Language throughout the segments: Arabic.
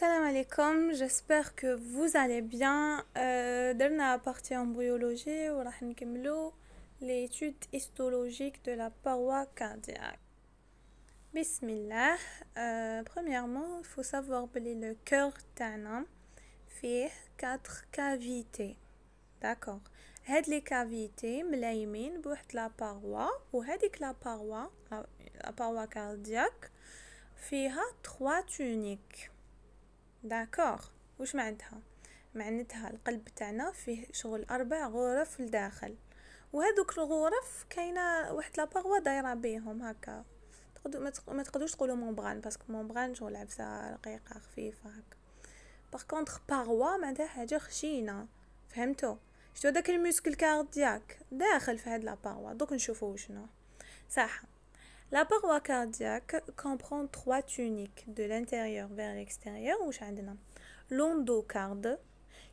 Salam alaikum, j'espère que vous allez bien. Euh, la partie en biologie, on va l'étude histologique de la paroi cardiaque. Bismillah. Euh, premièrement, il faut savoir que le cœur d'un fait quatre cavités. D'accord. Had les cavités, mlaïmin, bouht la paroi, ou la paroi, la, paroi cardiaque, fait trois tuniques. داكوغ وش معنتها معنتها القلب تاعنا فيه شغل اربع غرف لداخل وهذوك الغرف كاينه واحد لاباغوا دايره بيهم هكا ما تقدروش تقولوا مونبران باسكو مونبران شغل عبسه رقيقه خفيفه هكا باغ كونطخ باغوا معناتها حاجه خشينه فهمتو شتو داك الميسكل كاردياك داخل في هاد لاباغوا دوك نشوفو شنو صح La paroi cardiaque comprend trois tuniques de l'intérieur vers l'extérieur وش عندنا l'endocarde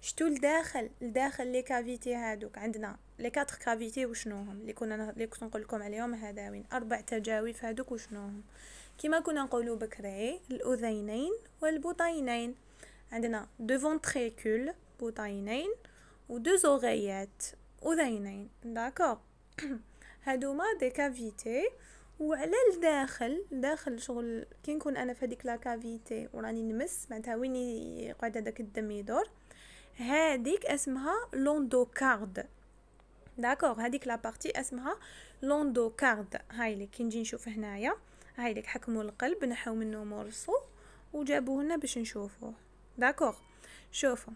شتو لداخل لداخل لي كافيتي هادوك عندنا لي كاتر كافيتي وشنوهم لي كنا لي كنت نقول لكم عليهم هداوين اربع تجاويف هادوك وشنوهم كيما كنا نقولوا بكري الاذينين والبطينين عندنا دو فونتريكول بطينين دو زوغيات اذينين داكور هادوما دي كافيتي وعلى الداخل داخل شغل كي نكون انا في هذيك لاكافيتي وراني نمس معناتها وين يقعد هذاك الدم يدور هذيك اسمها لوندوكارد داكوغ هذيك بارتي اسمها لوندوكارد هاي اللي كي نجي نشوف هنايا هاي اللي حكموا القلب نحاو منه مورسو وجابوه لنا باش نشوفوه داكوغ شوفوا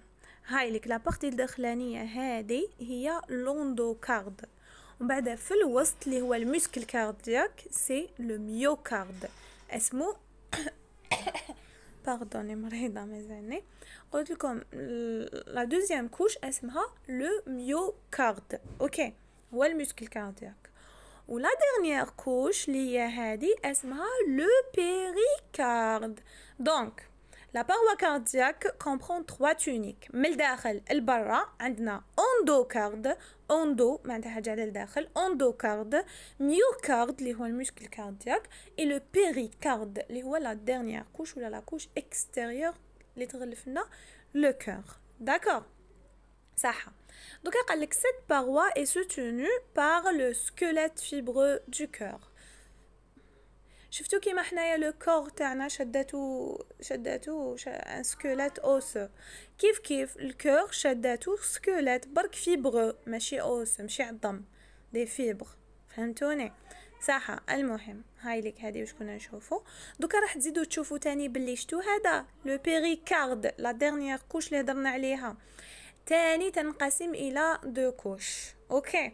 هاي لك بارتي الداخلانيه هذه هي لوندوكارد ومن بعد في الوسط اللي هو المسكل كاردياك سي لو ميوكارد اسمه باردوني مريضة مزاني قلت لكم لا دوزيام كوش اسمها لو ميوكارد اوكي هو المسكل كاردياك ولا ديرنيير كوش اللي هي هادي اسمها لو بيريكارد دونك لا باروا كاردياك كومبرون تخوا تونيك من الداخل لبرا عندنا اندوكارد endo, endocard, myocard, le muscle cardiaque, et le péricarde, la dernière couche ou la couche extérieure, le cœur. D'accord Ça Donc, cette paroi, est soutenue par le squelette fibreux du cœur. شفتو كيما حنايا لو كور تاعنا شداتو شداتو ان سكيلات اوس كيف كيف الكور شداتو سكيلات برك فيبغ ماشي اوس ماشي عظم دي فيبغ فهمتوني صح المهم هاي ليك هذه واش كنا نشوفو دوكا راح تزيدو تشوفو تاني بلي شتو هذا لو بيريكارد لا ديرنيير كوش اللي هضرنا عليها تاني تنقسم الى دو كوش اوكي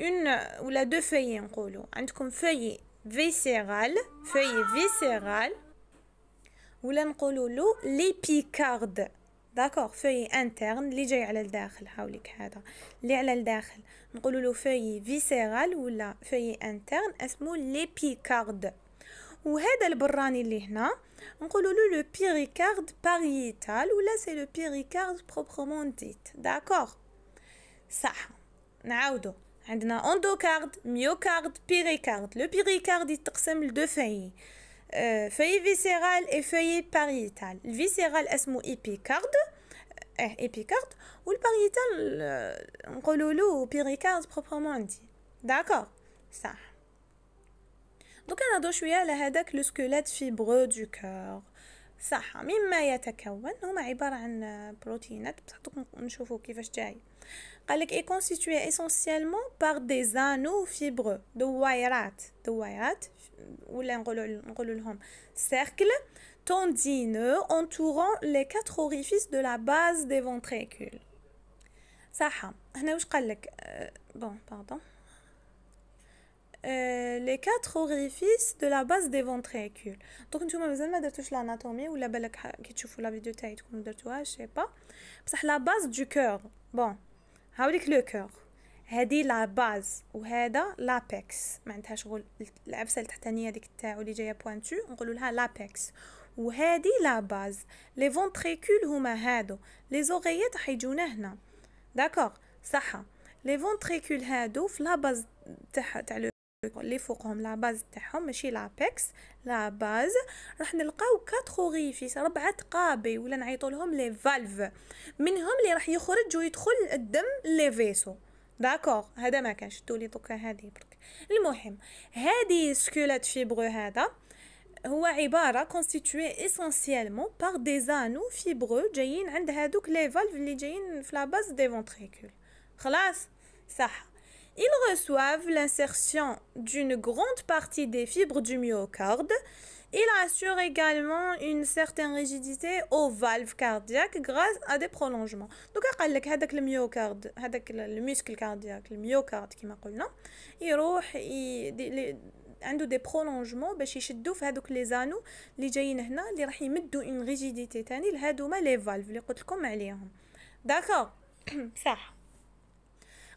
اون ولا دو فيي نقولو عندكم فيي viscérale feuille viscérale ولا نقولوا له بيكارد داكور فوي انترن اللي جاي على الداخل حاولك هذا اللي على الداخل نقولوا له فوي فيسيرال ولا فوي انترن اسمه ليبيكارد وهذا البراني اللي هنا نقولوا له لو بيريكارد باريتال ولا سي لو بيريكارد بروبرومون ديت داكور صح نعاودو عندنا اندوكارد ميوكارد بيريكارد لو بيريكارد يتقسم لدو فاي آه، فاي فيسيرال اي فاي باريتال الفيسيرال اسمه ايبيكارد اه ايبيكارد والباريتال نقولو نقولوا له بيريكارد بروبرمون دي داكور صح دوكا نهضروا شويه على هذاك لو سكولات فيبرو دو كور صح مما يتكون هما عباره عن آه، بروتينات بصح نشوفو كيفاش جاي est constitué essentiellement par des anneaux fibreux, de wires, de wires, ou cercle tendineux entourant les quatre orifices de la base des ventricules. Ça, euh, bon, pardon. Euh, les quatre orifices de la base des ventricules. Donc, nous avons ما درتوش l'anatomie ou la belle qui la vidéo je sais pas. la base du cœur. Bon, هاوليك لو كور هادي لا باز وهذا لابيكس ما عندها شغل العفسه التحتانيه ديك تاعو اللي جايه بوانتو نقولوا لها لابيكس وهادي لا باز لي فونتريكول هما هادو لي زوغيات راح يجونا هنا داكوغ صح لي فونتريكول هادو في لا باز تاع تاع اللي فوقهم لا باز تاعهم ماشي لابيكس لا باز راح نلقاو كات خوغيفيس ربعه قابي ولا نعيطو لهم لي فالف منهم اللي راح يخرج ويدخل الدم لي فيسو داكوغ هذا ما كانش تولي دوكا هذه برك المهم هذه سكولات فيبرو هذا هو عبارة كونستيتوي اسونسيالمون باغ دي زانو فيبرو جايين عند هادوك لي فالف اللي جايين في لاباز دي فونتريكول خلاص صح Ils reçoivent l'insertion d'une grande partie des fibres du myocarde. Ils assurent également une certaine rigidité aux valves cardiaques grâce à des prolongements. Donc, je vous dis que le myocarde, le muscle cardiaque, le myocarde, qui m'a dit, il y a des prolongements. Il y a des prolongements. Il y a des prolongements. Il y a des prolongements. Il y a des prolongements. Il y a des prolongements. Il y a D'accord. C'est ça.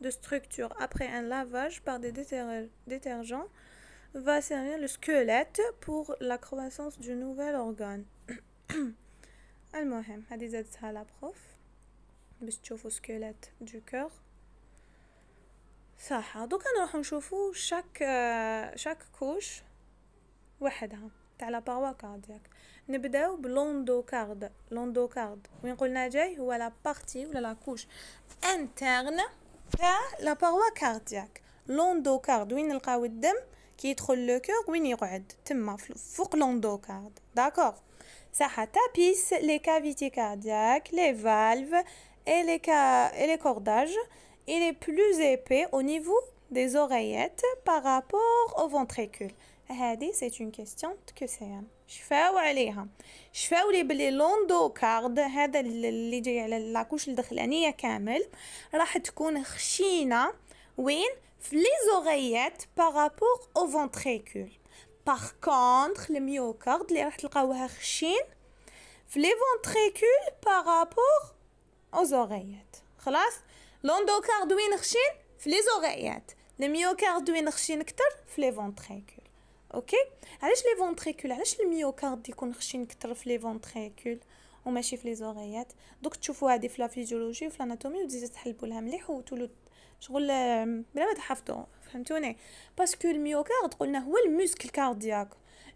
de structure après un lavage par des détergents va servir le squelette pour la croissance du nouvel organe. المهم هذه زادتها prof. باش تشوفوا euh, couche دو كور nous شاك شاك كوش وحدها تاع لا باروا كاردياك نبداو بلوندوكارد وين قلنا جاي la paroi cardiaque, l'endocarde, qui est le cœur, qui est le cœur, D'accord. Ça tapisse les cavités cardiaques, les valves et les cordages. Il est plus épais au niveau des oreillettes par rapport au ventricule. C'est une question que c'est. شفاو عليها شفاو لي بلي لوندو كارد هذا اللي جاي على لاكوش الدخلانيه كامل راح تكون خشينه وين في لي زوغيات بارابور او فونتريكول باغ كونتر الميوكارد اللي راح تلقاوها خشين في لي فونتريكول بارابور او زوغيات خلاص لوندو كارد وين خشين في لي زوغيات الميوكارد وين خشين اكثر في لي فونتريكول اوكي علاش لي فونتريكول علاش الميوكارد يكون خشين كثر في لي فونتريكول وماشي في لي زوغيات دوك تشوفوا هادي في لا فيزيولوجي وفي لاناتومي وتزيدوا تحلبوا لها مليح وتولوا شغل بلا ما تحفظوا فهمتوني باسكو الميوكارد قلنا هو الموسكل كاردياك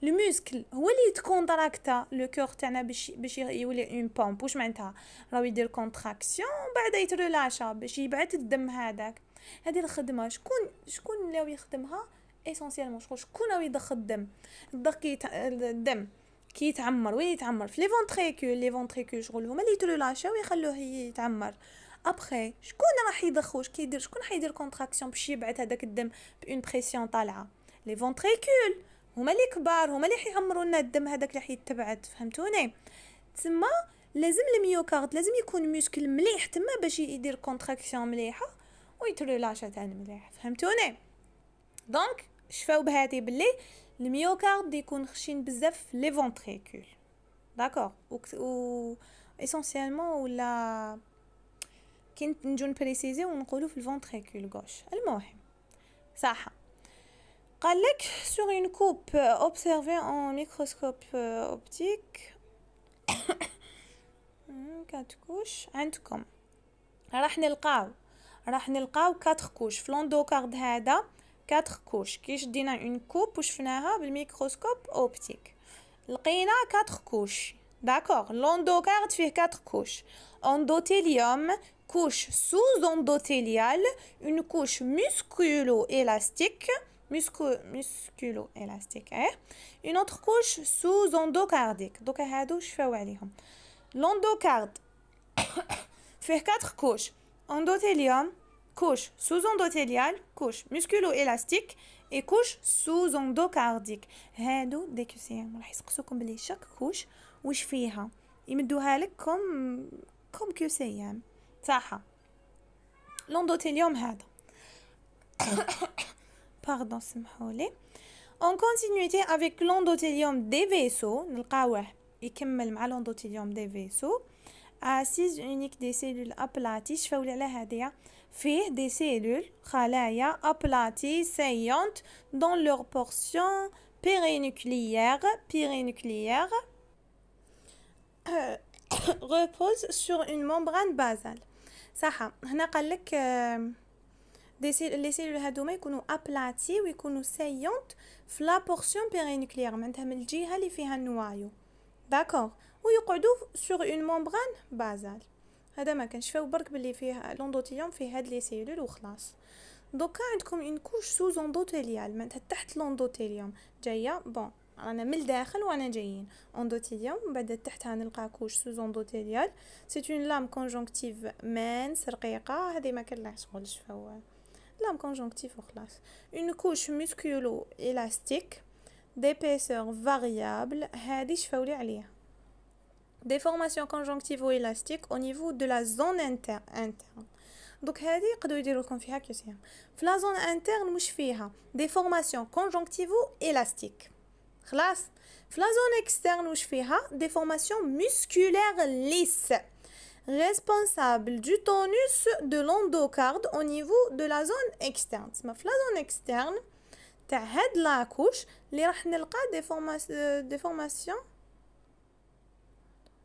الموسكل هو اللي يتكونتراكتا لو كور تاعنا باش باش يولي اون بومب واش معناتها راهو يدير كونتراكسيون بعد يترلاشا باش يبعث الدم هذاك هذه الخدمه شكون شكون اللي يخدمها اسونسيالمون شكون شكون راه يضخ الدم الدم كي الدم كيتعمر وين يتعمر في لي فونتريكول لي فونتريكول شغل هما اللي لاشا ويخلوه يتعمر ابخي شكون راح يدخوش كيدير شكون يدير كونتراكسيون باش يبعث هذاك الدم بون بريسيون طالعه لي فونتريكول هما اللي كبار هما اللي حيعمروا لنا الدم هذاك اللي حيتبعد فهمتوني تما لازم الميوكارد لازم يكون ميسكل مليح تما باش يدير كونتراكسيون مليحه لاشا تاع مليح فهمتوني دونك شفاو بهذه بلي الميوكارد يكون خشين بزاف لي فونتريكول داكوغ و اسونسيالمون ولا كي نجو نبريسيزي ونقولو في الفونتريكول غوش المهم صح قال لك سور اون كوب اوبسيرفي اون ميكروسكوب اوبتيك كات كوش عندكم راح نلقاو راح نلقاو كات كوش في لوندوكارد هذا Quatre couches. Je dis une coupe et je fais microscope optique. On a quatre couches. D'accord L'endocarde fait quatre couches. Endothélium, couche sous-endothéliale, une couche musculo-élastique. Musculo-élastique, hein Une autre couche sous-endocardique. Donc, je fais ça avec hein. l'endocarde. Fait quatre couches. Endothélium, couche sous endothéliale, couche musculo-élastique et couche sous endocardique. c'est? ce chaque couche, où je viens. Il me dit comme, comme que c'est? Taha. L'endothélium, hé. Pardon, c'est m'holé. En continuité avec l'endothélium des vaisseaux, le cœur. Et comment l'endothélium des vaisseaux? À six uniques des cellules aplaties je vais vous la fait des cellules sont aplaties saillantes dans leur portion périnucléaire périnucléaire repose sur une membrane basale saha hna dit que les cellules sont aplaties ou يكونوا saillantes dans la portion périnucléaire معناتها من الجهه اللي le noyau. d'accord ou sur une membrane basale هذا ما فيه برك باللي فيه لوندوتيليوم فيه هاد لي سيلول وخلاص دوكا عندكم اون كوش سو زوندوتيليال معناتها تحت لوندوتيليوم جايه بون رانا من الداخل وانا جايين اندوتيليوم من بعد تحتها نلقى كوش سو زوندوتيليال سي اون لام كونجونكتيف مانس رقيقه هذه ما كنلاه شغل شفاو لام كونجونكتيف وخلاص اون كوش موسكولو الاستيك d'épaisseur فاريابل هادي شفاولي عليها déformation conjonctivo élastique au niveau de la zone interne. Donc, hadi qedou ydiroulkom que la zone interne, ou فيها déformation conjonctivo élastique. Khlas, la zone externe, ou des déformation musculaire lisse responsable du tonus de l'endocarde au niveau de la zone externe. ma la zone externe تاع la couche, déformation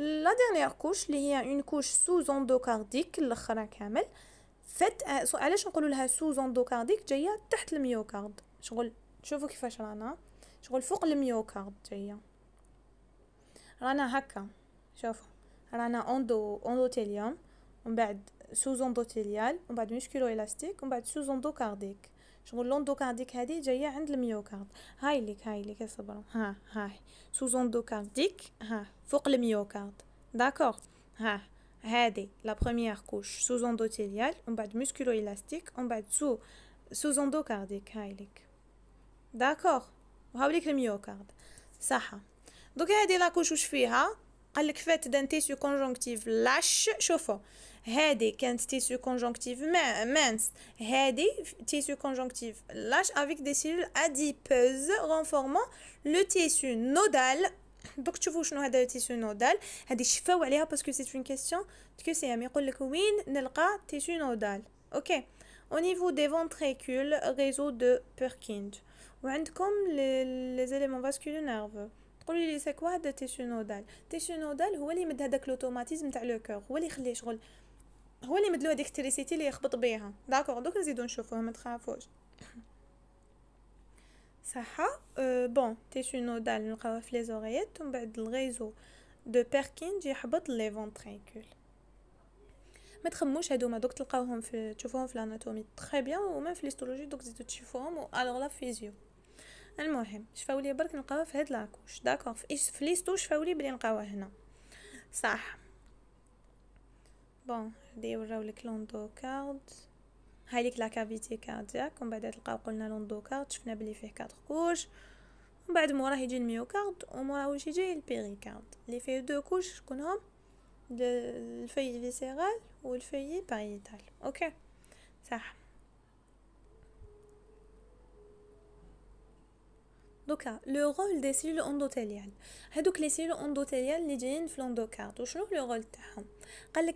لا ديرنيير كوش اللي هي اون كوش سو اندوكارديك الاخرى كامل فات علاش نقولوا لها سو اندوكارديك جايه تحت الميوكارد شغل شوفوا كيفاش رانا شغل فوق الميوكارد جايه رانا هكا شوفوا رانا اوندو اوندوتيليوم ومن بعد سو زوندوتيليال ومن بعد ميسكيلو الاستيك ومن بعد سو اندوكارديك شغل لوندوكارد ديك هادي جايه عند الميوكارد هاي ليك هاي ليك صبروا ها هاي سوزون دوكارد ديك ها فوق الميوكارد داكور ها هادي لا بروميير كوش سوز اندوتيليال ومن بعد موسكولو الاستيك ومن بعد سو سوز اندوكارديك هاي ليك داكور ليك الميوكارد صح دوك هادي لا كوش واش فيها قالك فات دان تيسيو كونجونكتيف لاش شوفوا Head est un tissu conjonctif mais mains head est tissu conjonctif lâche avec des cellules adipeuses renforçant le tissu nodal donc tu vois je nous ai le tissu nodal Je est chiffé ou alors parce que c'est une question que c'est un des couilles n'est le tissu nodal ok au niveau des ventricules réseau de perkins ou comme les éléments vasculaires nerve pour lui disque quoi de tissu nodal tissu nodal ou est l'automatisme mettait le clôtures automatisme de ou هو اللي مدلو هذيك التريسيتي اللي يخبط بيها داكوغ دوك نزيدو نشوفوه ما تخافوش صح أه بون تيشو نودال نلقاوها في لي زوريات ومن بعد الغيزو دو بيركينج يحبط لي فونتريكول ما تخموش هادوما دوك تلقاوهم في تشوفوهم في الاناتومي تري بيان وما في ليستولوجي دوك تزيدو تشوفوهم و الوغ لا فيزيو المهم شفاولي برك نلقاوها في هاد لاكوش داكوغ في ليستو شفاولي بلي نلقاوها هنا صح بون هادي لوندو كارد هاي ليك لا كافيتي كاردياك ومن بعد تلقاو قلنا كارد شفنا بلي فيه 4 كوش ومن بعد موراه يجي الميوكارد وموراه واش يجي البيريكارد اللي فيه دو كوش شكونهم الفي فيسيرال والفي بايتال اوكي صح le rôle des cellules endothéliales. Hadouk les cellules endothéliales qui viennent dans l'endocarde, le rôle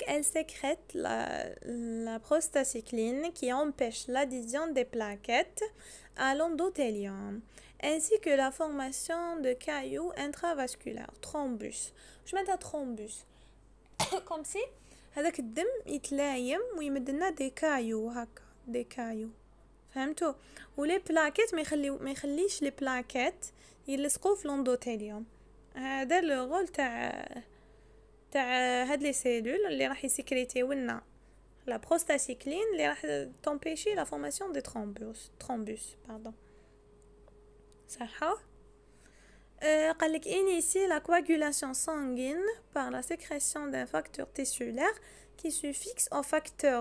elles sécrètent la prostacycline qui empêche l'adhésion des plaquettes à l'endothélium ainsi que la formation de cailloux intravasculaire, thrombus. Je un thrombus. Comme si هذاك الدم يتلايم، des caillots des cailloux ou les plaquettes ne les plaquettes se dans l'endothélium c'est le rôle de ces cellules qui la prostacycline qui empêchera la formation des thrombus on initie la coagulation sanguine par la sécrétion d'un facteur tissulaire qui se fixe au facteur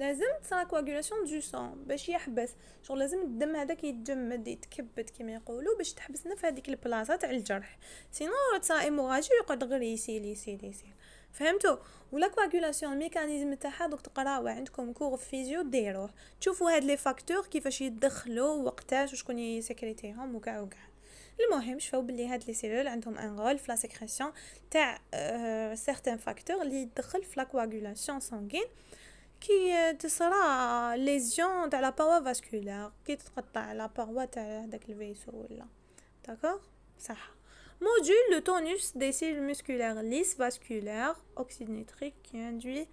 لازم تساكواغولاسيون دو سون باش يحبس شغل لازم الدم هذاك يتجمد يتكبد كما يقولوا باش تحبسنا في هذيك البلاصه تاع الجرح سينو تصرا ايموراجي يقعد غير يسيل يسيل يسيل فهمتوا ولا كواغولاسيون الميكانيزم تاعها دوك تقراو عندكم كور فيزيو ديروه تشوفوا هاد لي فاكتور كيفاش يدخلوا وقتاش وشكون يسكريتيهم وكاع وكاع المهم شفاو بلي هاد لي سيلول عندهم ان رول في لا سيكريسيون تاع سيرتان euh, فاكتور اللي يدخل في لا كواغولاسيون سانغين qui sera la lésion de la paroi vasculaire qui sera la paroi de ce vaisseau là d'accord ça module le tonus des cellules musculaires lisses vasculaires oxyde qui induit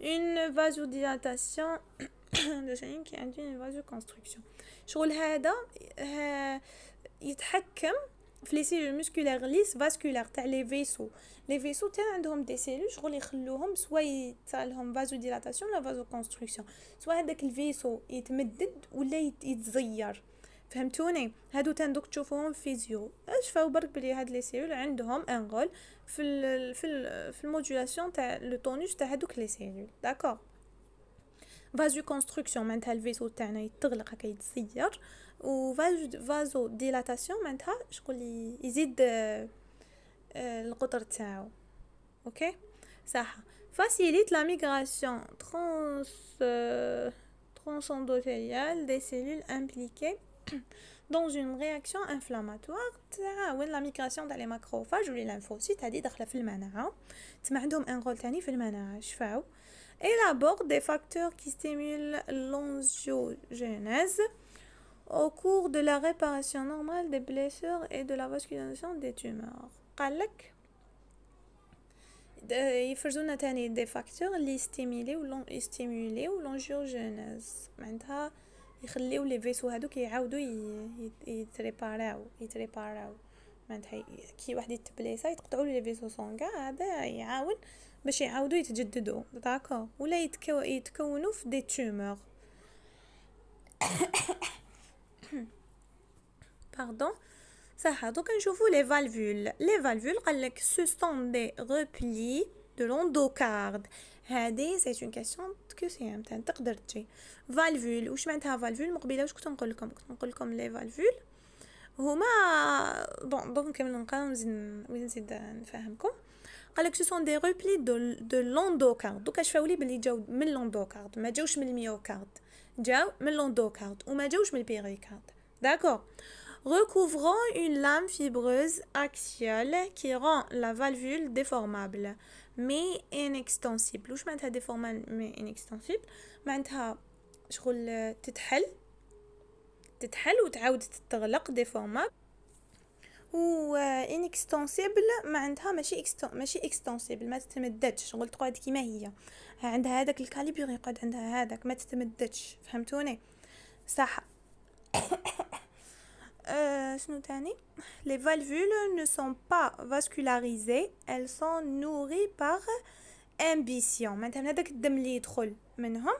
une vasodilatation qui induit une vasoconstruction ce euh, euh, il في لي سيلول موسكولير ليس فاسكولير تاع لي فيسو لي فيسو تاع عندهم دي سيلول شغل يخلوهم سوا يتصالهم فازو ديلاتاسيون ولا فازو كونستركسيون سوا هذاك الفيسو يتمدد ولا يتزير فهمتوني هادو تندوك تشوفوهم فيزيو شفاو برك بلي هاد لي سيلول عندهم ان رول في الـ في الـ في المودولاسيون تاع لو تونوس تاع هادوك لي سيلول داكور فازو كونستركسيون معناتها الفيسو تاعنا يتغلق هكا يتزير ou vasodilatation va dilatation je vous euh, euh, de l'quatre ok ça facilite la migration trans euh, transcellulaire des cellules impliquées dans une réaction inflammatoire ou la migration des macrophages ou les lymphocytes aident à un rôle dans la filmanage et la des facteurs qui stimulent l'angiogenèse au cours de la réparation normale des blessures et de la vasculation des tumeurs قالك يفرجونا تاني دي فاكتور لي ستيميلي ولون ou' ولونجيوجينيز معناتها يخليو لي فيسو يعاودو يتريباراو يتريباراو معناتها كي واحد يتبليسا يتقطعوا لي فيسو هذا يعاون باش يعاودو يتجددوا داكو ولا في دي tumeurs Pardon. ça Donc, vous les valvules. Les valvules, ce sont des replis de l'endocarde. C'est une question que c'est un peu valvules Ou je mets valvule, je vous les valvules. هما donc دونك كامل قالك de سون دي روبلي دو دو دوكا شفاولي بلي جاو من لوندوكارد ما جاوش جاو من l'endocarde وما جاوش من البيريكارد D'accord. recouvrant une lame fibreuse axiale qui rend la valvule déformable mais inextensible Je معناتها déformable mais inextensible معناتها شغل تتحل تتحل وتعاود تتغلق déformable و انكستونسيبل ما عندها ماشي إكستون ماشي اكستونسيبل ما تتمددش شغل تقعد كيما هي عندها هذاك الكاليبر يقعد عندها هذاك ما تتمددش فهمتوني صح Euh, les valvules ne sont pas vascularisées, elles sont nourries par امبيسيون معناتها من هذاك الدم اللي يدخل منهم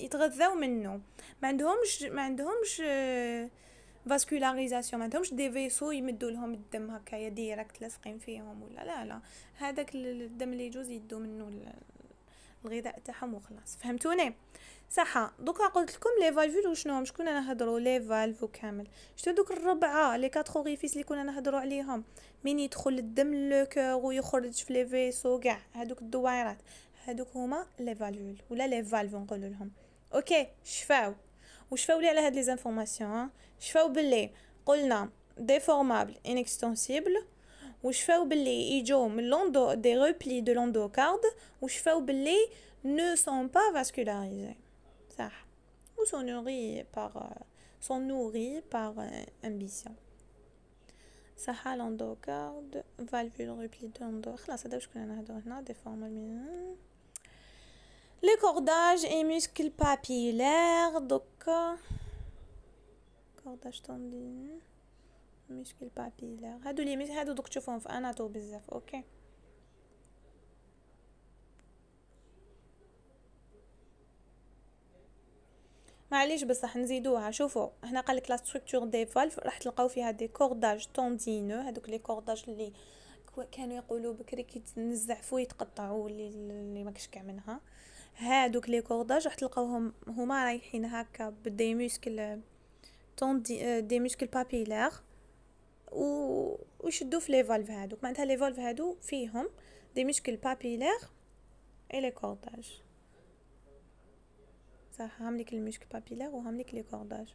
يتغذاو منه ما عندهمش ما عندهمش آه، فاسكولاريزاسيون ما عندهمش دي فيسو يمدوا لهم الدم هكايا ديريكت لاصقين فيهم ولا لا لا هذاك الدم اللي يجوز يدو منه الغذاء تاعهم وخلاص فهمتوني صح دوكا قلت لكم لي فالفول هم شكون انا هضروا لي فالف كامل شتو دوك الربعه لي كات اوريفيس اللي كنا نهضروا عليهم من يدخل الدم لوكور ويخرج في لي فيسو كاع هذوك الدويرات هذوك هما لي فالفول ولا لي فالف نقول لهم اوكي شفاو وشفاو لي على هاد لي زانفورماسيون شفاو بلي قلنا ديفورمابل انكستنسيبل وشفاو بلي يجو من لوندو دي روبلي دو لوندوكارد كارد وشفاو بلي نو سون با فاسكولاريزي صح و sont nourris par sont nourris par euh, ambition صح لوندوكارد كارد فالفول دو دوندو خلاص هذا واش كنا نهضرو هنا ديفورمابل فورمال لي كورداج اي موسكل بابيلير دوكا كورداج تندين موسكل بابيلير هادو لي هادو دوك تشوفهم في اناتو بزاف اوكي معليش بصح نزيدوها شوفوا هنا قال لك لا ستركتور دي فالف راح تلقاو فيها دي كورداج توندينو هذوك لي كورداج اللي كانوا يقولوا بكري كي تنزعفوا يتقطعوا اللي ما كاش كاع منها هادوك لي كورداج راح تلقاوهم هما رايحين هكا بدي موسكل طون دي, دي موسكل بابيلار و وشدو في لي فالف هادوك معناتها لي فالف هادو فيهم دي موسكل بابيلار اي لي كورداج صح هاملك الموسكل بابيلار هامليك لي كورداج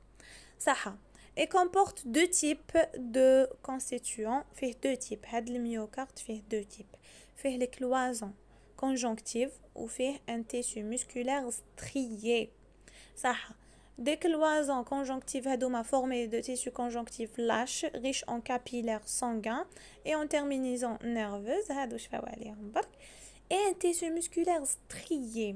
Saha. et comporte deux types de constituants فيه deux types هاد deux types فيه les cloisons conjonctives ou un tissu musculaire strié Saha. des cloisons conjonctives هادوما formées de tissu conjonctif lâche riche en capillaires sanguins et en terminaisons nerveuses et un tissu musculaire strié.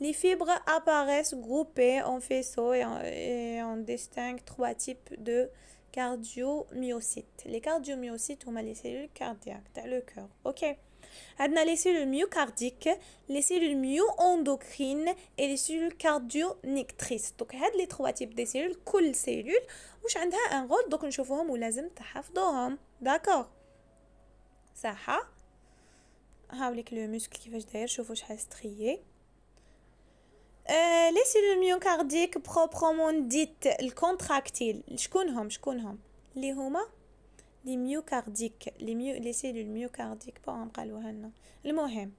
les fibres apparaissent groupées en faisceaux et on, distingue trois types de cardiomyocytes. Les cardiomyocytes sont les cellules cardiaques le cœur. OK. a les cellules myocardiques, les cellules myoendocrines et les cellules cardionectrices. Donc had les trois types de cellules كل cellule واش ont un rôle donc نشوفوهم les تحفظوهم. Hein. D'accord. ça! هاوليك لو موسكل كيفاش داير شوفوا شحال ستخيي آه، لي سيلول ميوكارديك بروبرمون ديت الكونتراكتيل شكونهم شكونهم اللي هما لي ميوكارديك لي ميو لي سيلول ميوكارديك بون قالوها لنا المهم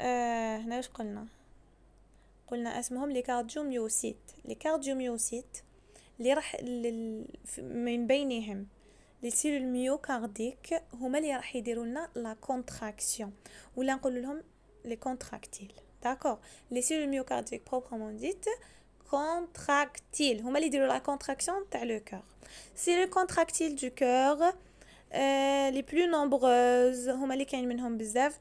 آه هنا واش قلنا قلنا اسمهم لي كارديوميوسيت لي كارديوميوسيت اللي راح من بينهم Les cellules myocardiques, la contraction. Ou là, les contractiles. D'accord. Les cellules myocardiques proprement dites, contractiles. La contraction, c'est le cœur. Les cellules contractiles du cœur, euh, les plus nombreuses,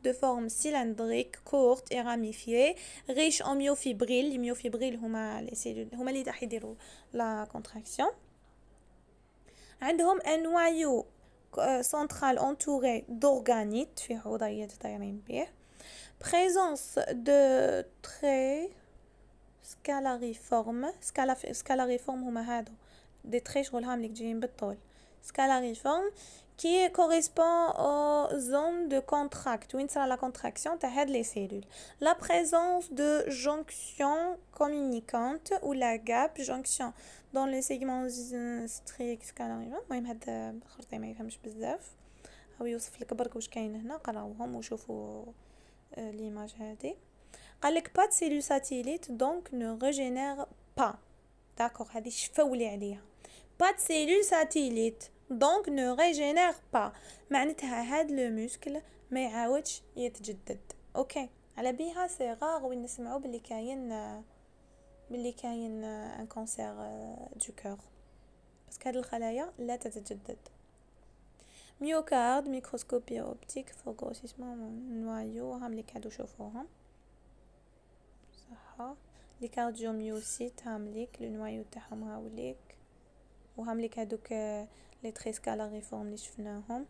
de forme cylindrique, courte et ramifiée, riches en myofibrilles. Les myofibriles, la contraction. عندهم noyau euh, central entouré d'organites في de دايرين به présence de traits scalariformes scalariformes هما هادو des traits شغلهم لك جايين بالطول scalariforme qui correspond aux zones de contracte, où sera la contraction de les cellules. La présence de jonctions communicantes ou la gap, jonction دون لي سيغمون ستريكت كان المهم هاد الخرطي ما يفهمش بزاف هو يوصف لك برك واش كاين هنا قراوهم وشوفوا آه، ليماج هادي قال لك با سيلو ساتيليت دونك نو ريجينير با داكوغ هادي شفولي عليها با سيلو ساتيليت دونك نو ريجينير با معناتها هاد لو موسكل ما يعاودش يتجدد اوكي على بيها سي غار وين نسمعوا بلي كاين آه، ملي كاين ان كونسير دو كور باسكو هاد الخلايا لا تتجدد ميوكارد ميكروسكوبيا اوبتيك فوغوس نوايو هم لي كادو شوفوهم صح لي هم هامليك لو نوايو تاعهم هاوليك ليك هادوك لي تريسكالاريفورم لي شفناهم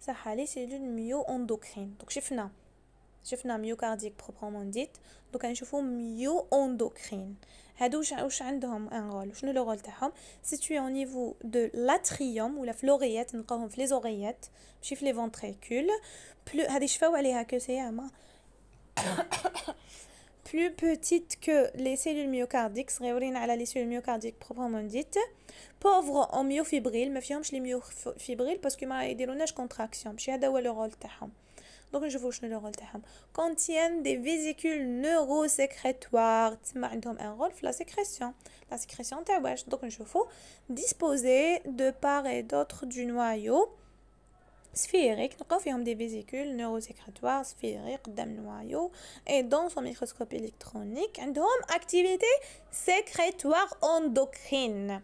صح لي سيلول ميو اندوكرين دونك شفنا شفنا ميوكارديك proprement dit, donc نشوفو ميو اندوكرين هادو واش عندهم ان رول شنو لو رول تاعهم سيتوي او نيفو دو لاتريوم ولا في de في لي زوغيات ماشي في لي فونتريكول بلو les شفاو عليها plus petite que les cellules myocardiques, les cellules myocardiques proprement dites, Pauvre en myofibrilles, mais les myofibrilles parce que كونتراكسيون des contraction, c'est le rôle تاعهم. Donc, je vous montrer le rôle de la Contiennent des vésicules neurosécrétoires un rôle dans la sécrétion. La sécrétion, Donc, il faut disposer de part et d'autre du noyau sphérique. Donc, il des vésicules neurosécrétoires sphériques, d'un noyau et dans son microscope électronique, elles une activité sécrétoire endocrine.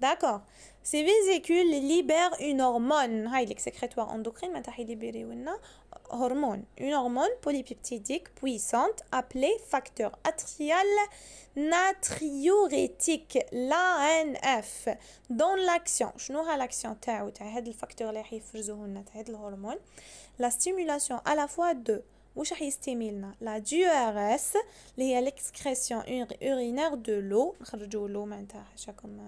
D'accord Ces vésicules libèrent une hormone. C'est ce sécrétoire endocrine. C'est hormone, une hormone polypeptidique puissante appelée facteur atrial natriurétique, l'ANF. Dans l'action, je n'aurai l'action le facteur hormone, la stimulation à la fois de واش راح l'excrétion urinaire de l'eau. اللي هي de l'eau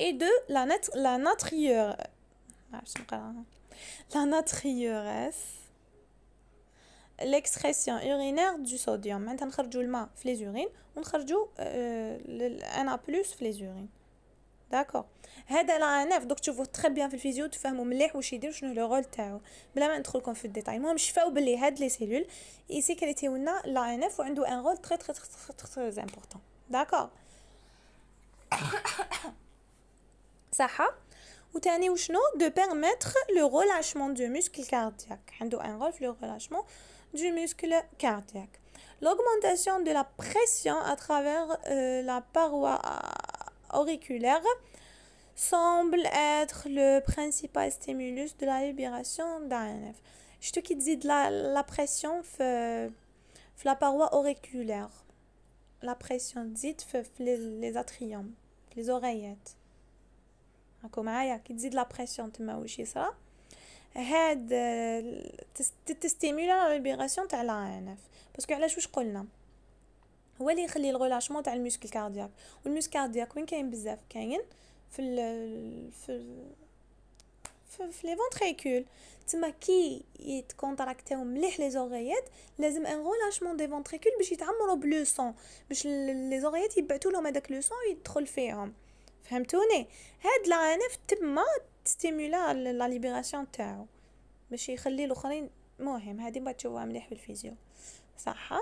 et de la, nat la natriure ما عرفتش نقراها لا ناتريوريس ليكسكريسيون اورينير دو صوديوم معناتها نخرجو الماء في لي زورين ان ا بلوس في لي زورين داكور هذا اف دوك تشوفوه تخي بيان في الفيزيو تفهموا مليح واش يدير شنو لو رول تاعو بلا ما ندخلكم في الديتاي المهم شفاو بلي هاد لي سيلول يسيكريتيو لنا العناف وعنده ان رول تري تري تري تري امبورطون داكور صحه Ou وشنو de permettre le relâchement du muscle cardiaque عنده ان رول في لو relâchement دو موسكل l'augmentation de la pression à travers euh, la paroi auriculaire semble être le principal stimulus de la libération d'ANF. Je te dis de la, la pression de la paroi auriculaire. La pression dite les atriums, les oreillettes. هاكو معايا كي تزيد لابريسيون تما واش يصرى هاد تستيمولا ليبيراسيون تاع اف باسكو علاش واش قلنا هو اللي يخلي الغولاشمون تاع الميسكل كاردياك والميسكل كاردياك وين كاين بزاف كاين في الـ في الـ في, لي فونتريكول تما كي يتكونتراكتيو مليح لي زوغيات لازم ان غولاشمون دي فونتريكول باش يتعمروا بلو سون باش لي زوغيات يبعثوا لهم هذاك لو سون يدخل فيهم فهمتوني هاد العنف تما تستيمولا لا ليبراسيون تاعو باش يخلي الاخرين مهم هادي ما تشوفوها مليح في الفيزيو صح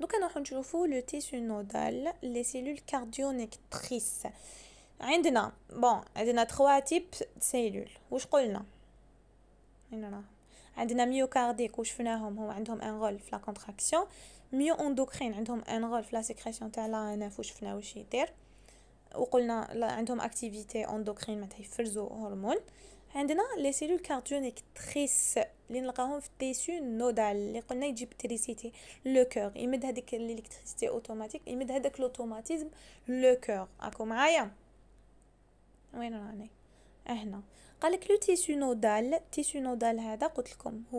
دوكا نروحو نشوفو لو تيسو نودال لي سيلول كارديونيكتريس عندنا بون عندنا تخوا تيب سيلول واش قلنا هنا عندنا كارديك وشفناهم هو عندهم ان رول في لا كونتراكسيون ميو اندوكرين عندهم ان رول في لا سيكريسيون تاع لا ان اف وشفنا واش يدير وقلنا عندهم اكتيفيتي اندوكرين معناتها يفرزوا هرمون عندنا لي سيلول كارديونيك تريس اللي نلقاهم في التيسو نودال اللي قلنا يجيب بتريسيتي لو كور يمد هذيك الالكتريسيتي اوتوماتيك يمد هذاك لوتوماتيزم لو كور راكم معايا وين راني هنا قالك لو تيسو نودال تيسو نودال هذا قلت لكم هو